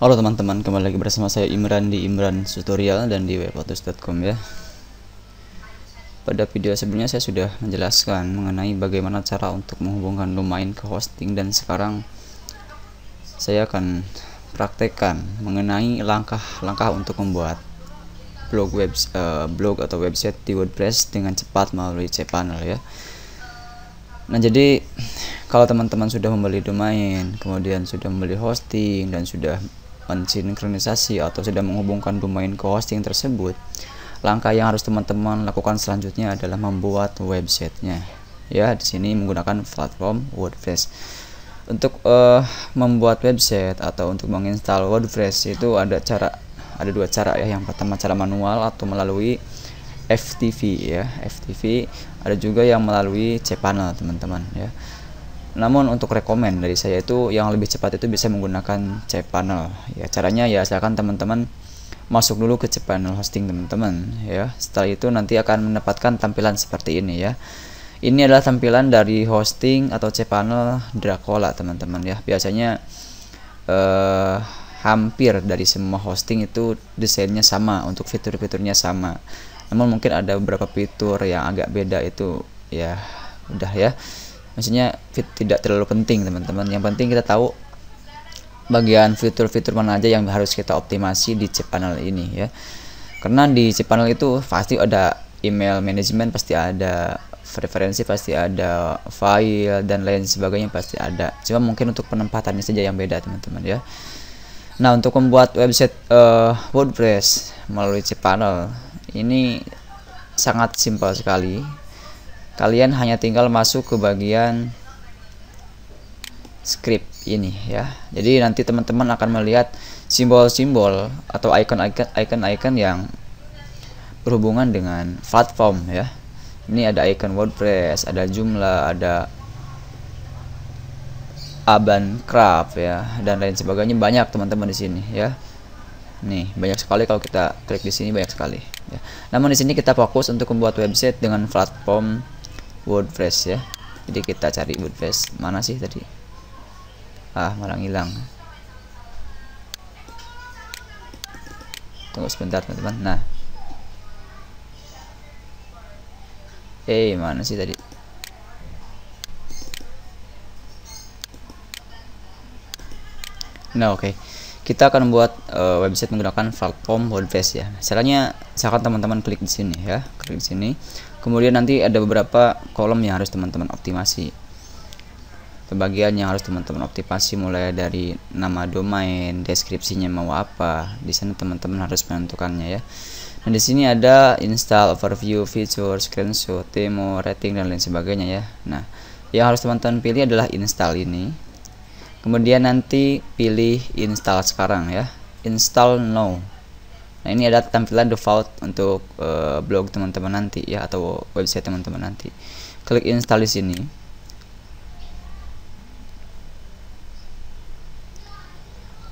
Halo teman-teman, kembali lagi bersama saya Imran di Imran Tutorial dan di webphotos.com ya. Pada video sebelumnya saya sudah menjelaskan mengenai bagaimana cara untuk menghubungkan domain ke hosting dan sekarang saya akan praktekkan mengenai langkah-langkah untuk membuat blog web uh, blog atau website di WordPress dengan cepat melalui cPanel ya. Nah, jadi kalau teman-teman sudah membeli domain, kemudian sudah membeli hosting dan sudah mensinkronisasi atau sudah menghubungkan domain ke hosting tersebut, langkah yang harus teman-teman lakukan selanjutnya adalah membuat websitenya. Ya, di sini menggunakan platform WordPress. Untuk uh, membuat website atau untuk menginstal WordPress itu ada cara ada dua cara ya. Yang pertama cara manual atau melalui FTP ya, FTP Ada juga yang melalui cPanel, teman-teman ya. Namun untuk rekomend dari saya itu yang lebih cepat itu bisa menggunakan cPanel. Ya, caranya ya silakan teman-teman masuk dulu ke cPanel hosting teman-teman ya. Setelah itu nanti akan mendapatkan tampilan seperti ini ya. Ini adalah tampilan dari hosting atau cPanel Dracola teman-teman ya. Biasanya eh, hampir dari semua hosting itu desainnya sama, untuk fitur-fiturnya sama. Namun mungkin ada beberapa fitur yang agak beda itu ya udah ya maksudnya fit tidak terlalu penting teman-teman yang penting kita tahu bagian fitur-fitur mana aja yang harus kita optimasi di cPanel ini ya karena di cPanel itu pasti ada email management pasti ada referensi pasti ada file dan lain sebagainya pasti ada cuma mungkin untuk penempatannya saja yang beda teman-teman ya nah untuk membuat website uh, WordPress melalui cPanel ini sangat simpel sekali kalian hanya tinggal masuk ke bagian script ini ya jadi nanti teman-teman akan melihat simbol-simbol atau icon-icon icon-icon yang berhubungan dengan platform ya ini ada icon WordPress ada jumlah ada aban craft ya dan lain sebagainya banyak teman-teman di sini ya nih banyak sekali kalau kita klik di sini banyak sekali ya. namun di sini kita fokus untuk membuat website dengan platform WordPress ya jadi kita cari WordPress mana sih tadi ah malah hilang tunggu sebentar teman-teman nah eh hey, mana sih tadi nah oke okay. kita akan membuat uh, eh, website menggunakan platform WordPress ya caranya misalkan teman-teman klik di sini ya klik di sini kemudian nanti ada beberapa kolom yang harus teman-teman optimasi kebagian yang harus teman-teman optimasi mulai dari nama domain, deskripsinya mau apa. Di sana teman-teman harus menentukannya ya. Nah, di sini ada install, overview, feature, screenshot, demo, rating dan lain sebagainya ya. Nah, yang harus teman-teman pilih adalah install ini. Kemudian nanti pilih install sekarang ya. Install now. Nah ini ada tampilan default untuk uh, blog teman-teman nanti ya atau website teman-teman nanti. Klik install di sini.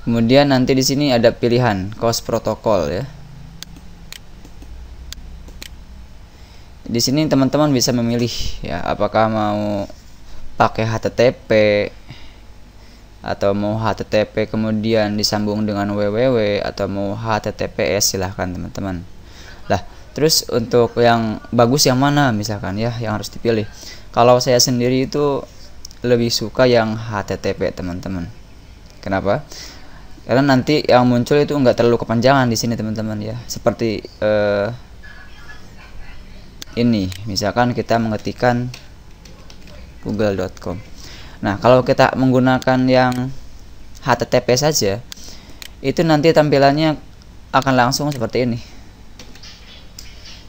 Kemudian nanti di sini ada pilihan cost protokol ya. Di sini teman-teman bisa memilih ya apakah mau pakai HTTP atau mau http kemudian disambung dengan www atau mau https silahkan teman-teman lah terus untuk yang bagus yang mana misalkan ya yang harus dipilih kalau saya sendiri itu lebih suka yang http teman-teman kenapa karena nanti yang muncul itu nggak terlalu kepanjangan di sini teman-teman ya seperti eh, ini misalkan kita mengetikkan google.com Nah, kalau kita menggunakan yang HTTP saja, itu nanti tampilannya akan langsung seperti ini.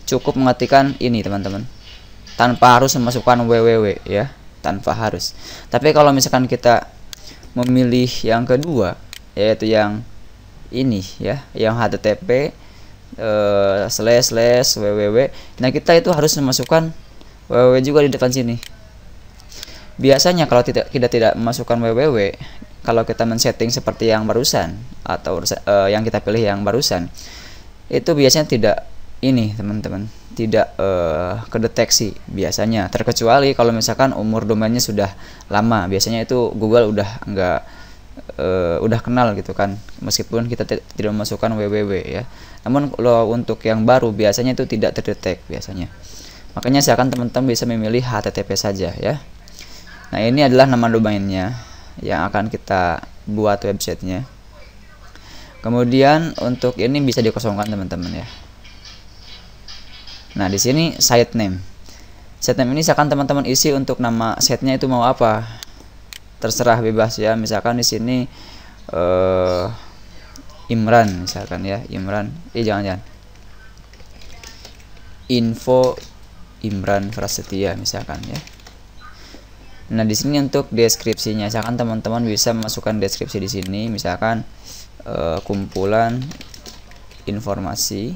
Cukup mengetikkan ini, teman-teman. Tanpa harus memasukkan www ya, tanpa harus. Tapi kalau misalkan kita memilih yang kedua, yaitu yang ini ya, yang HTTP uh, eh, slash slash www. Nah, kita itu harus memasukkan www juga di depan sini Biasanya kalau tidak, kita tidak memasukkan www, kalau kita men-setting seperti yang barusan atau uh, yang kita pilih yang barusan, itu biasanya tidak ini teman-teman, tidak uh, kedeteksi biasanya. Terkecuali kalau misalkan umur domainnya sudah lama, biasanya itu Google udah enggak uh, eh, udah kenal gitu kan meskipun kita tidak memasukkan www ya namun kalau untuk yang baru biasanya itu tidak terdetek biasanya makanya seakan teman-teman bisa memilih http saja ya nah ini adalah nama domainnya yang akan kita buat websitenya kemudian untuk ini bisa dikosongkan teman-teman ya nah di sini site name site name ini akan teman-teman isi untuk nama site nya itu mau apa terserah bebas ya misalkan di sini uh, Imran misalkan ya Imran eh jangan jangan info Imran Prasetya misalkan ya Nah, di sini untuk deskripsinya, misalkan teman-teman bisa memasukkan deskripsi di sini, misalkan uh, kumpulan informasi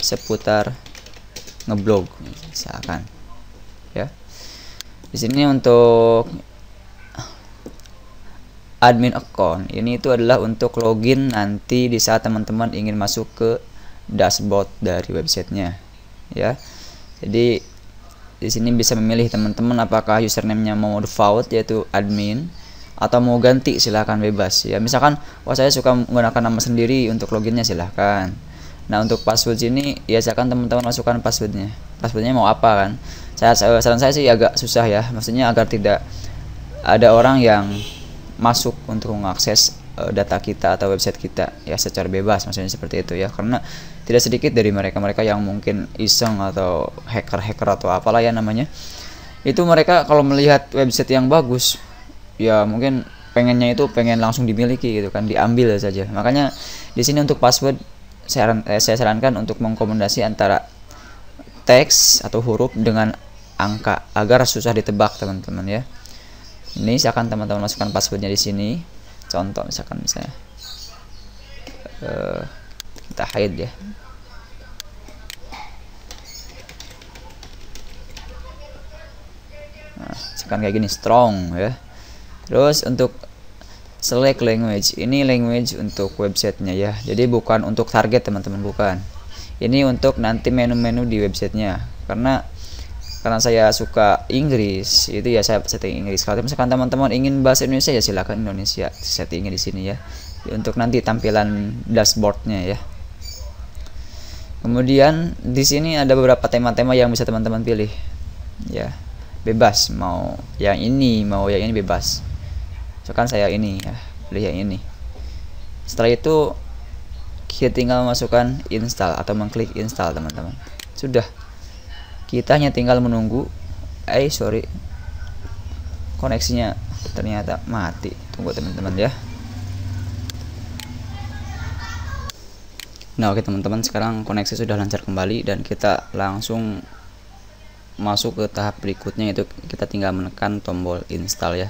seputar ngeblog, misalkan. Ya. Di sini untuk admin account, ini itu adalah untuk login nanti di saat teman-teman ingin masuk ke dashboard dari websitenya, ya. Jadi di sini bisa memilih teman-teman apakah username-nya mau default yaitu admin atau mau ganti silahkan bebas ya misalkan wah oh, saya suka menggunakan nama sendiri untuk loginnya silahkan nah untuk password ini ya silahkan teman-teman masukkan passwordnya passwordnya mau apa kan saya eh, saran saya sih agak susah ya maksudnya agar tidak ada orang yang masuk untuk mengakses eh, data kita atau website kita ya secara bebas maksudnya seperti itu ya karena tidak sedikit dari mereka-mereka yang mungkin iseng atau hacker-hacker atau apalah ya namanya itu mereka kalau melihat website yang bagus ya mungkin pengennya itu pengen langsung dimiliki gitu kan diambil saja makanya di sini untuk password eh, saya, sarankan untuk mengkomendasi antara teks atau huruf dengan angka agar susah ditebak teman-teman ya ini saya akan teman-teman masukkan passwordnya di sini contoh misalkan misalnya eh, kita hide ya nah, sekarang kayak gini strong ya terus untuk select language ini language untuk websitenya ya jadi bukan untuk target teman-teman bukan ini untuk nanti menu-menu di websitenya karena karena saya suka Inggris itu ya saya setting Inggris kalau misalkan teman-teman ingin bahasa Indonesia ya silakan Indonesia settingnya di sini ya untuk nanti tampilan dashboardnya ya kemudian di sini ada beberapa tema-tema yang bisa teman-teman pilih ya bebas mau yang ini mau yang ini bebas kan saya ini ya pilih yang ini setelah itu kita tinggal masukkan install atau mengklik install teman-teman sudah kita hanya tinggal menunggu eh sorry koneksinya ternyata mati tunggu teman-teman ya Nah oke teman-teman sekarang koneksi sudah lancar kembali dan kita langsung masuk ke tahap berikutnya yaitu kita tinggal menekan tombol install ya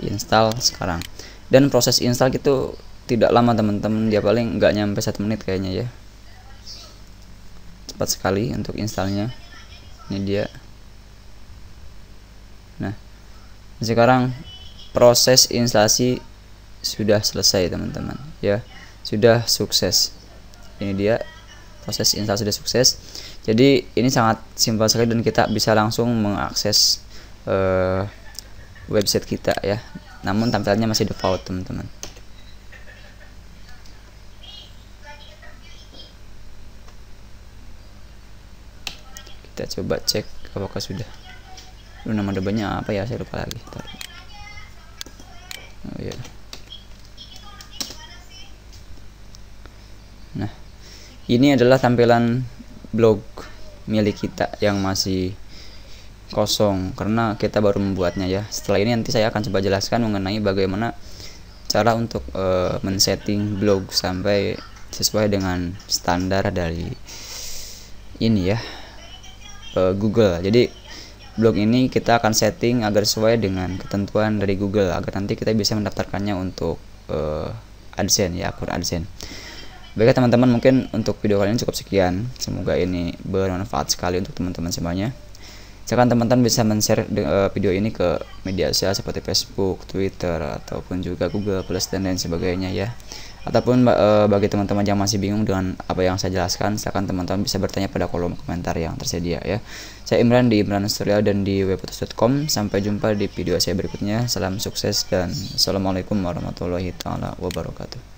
install sekarang dan proses install itu tidak lama teman-teman dia paling nggak nyampe satu menit kayaknya ya cepat sekali untuk installnya ini dia nah sekarang proses instalasi sudah selesai teman-teman ya sudah sukses ini dia proses install sudah sukses jadi ini sangat simpel sekali dan kita bisa langsung mengakses uh, website kita ya namun tampilannya masih default teman-teman kita coba cek apakah sudah Lu nama debannya apa ya saya lupa lagi Tari. ini adalah tampilan blog milik kita yang masih kosong karena kita baru membuatnya ya setelah ini nanti saya akan coba jelaskan mengenai bagaimana cara untuk uh, men-setting blog sampai sesuai dengan standar dari ini ya uh, Google jadi blog ini kita akan setting agar sesuai dengan ketentuan dari Google agar nanti kita bisa mendaftarkannya untuk uh, AdSense ya akun AdSense Baiklah teman-teman mungkin untuk video kali ini cukup sekian. Semoga ini bermanfaat sekali untuk teman-teman semuanya. Silahkan teman-teman bisa men-share eh, video ini ke media sosial seperti Facebook, Twitter, ataupun juga Google Plus dan lain sebagainya ya. Ataupun eh, bagi teman-teman yang masih bingung dengan apa yang saya jelaskan, Silahkan teman-teman bisa bertanya pada kolom komentar yang tersedia ya. Saya Imran di Imran Studio dan di webputus.com. Sampai jumpa di video saya berikutnya. Salam sukses dan assalamualaikum warahmatullahi wabarakatuh.